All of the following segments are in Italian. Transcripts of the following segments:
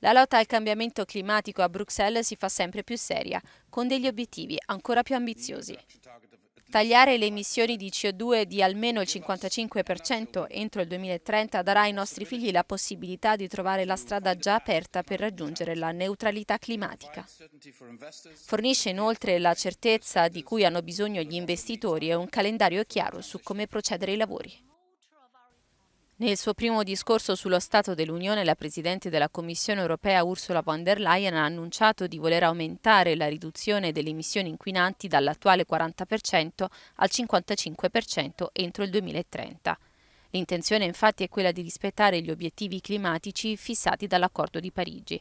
La lotta al cambiamento climatico a Bruxelles si fa sempre più seria, con degli obiettivi ancora più ambiziosi. Tagliare le emissioni di CO2 di almeno il 55% entro il 2030 darà ai nostri figli la possibilità di trovare la strada già aperta per raggiungere la neutralità climatica. Fornisce inoltre la certezza di cui hanno bisogno gli investitori e un calendario chiaro su come procedere i lavori. Nel suo primo discorso sullo Stato dell'Unione, la Presidente della Commissione europea Ursula von der Leyen ha annunciato di voler aumentare la riduzione delle emissioni inquinanti dall'attuale 40% al 55% entro il 2030. L'intenzione infatti è quella di rispettare gli obiettivi climatici fissati dall'accordo di Parigi.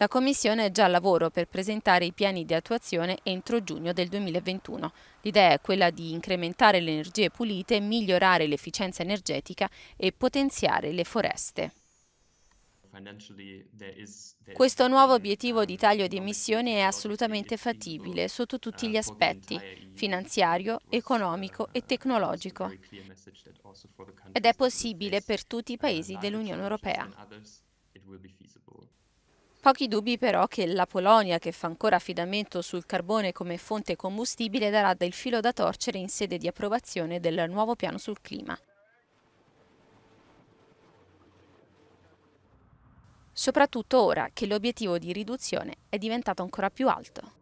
La Commissione è già al lavoro per presentare i piani di attuazione entro giugno del 2021. L'idea è quella di incrementare le energie pulite, migliorare l'efficienza energetica e potenziare le foreste. Questo nuovo obiettivo di taglio di um, emissioni è assolutamente fattibile sotto uh, tutti gli aspetti, finanziario, uh, economico e tecnologico, ed è possibile per tutti i uh, paesi dell'Unione Europea. Pochi dubbi però che la Polonia, che fa ancora affidamento sul carbone come fonte combustibile, darà del filo da torcere in sede di approvazione del nuovo piano sul clima. Soprattutto ora che l'obiettivo di riduzione è diventato ancora più alto.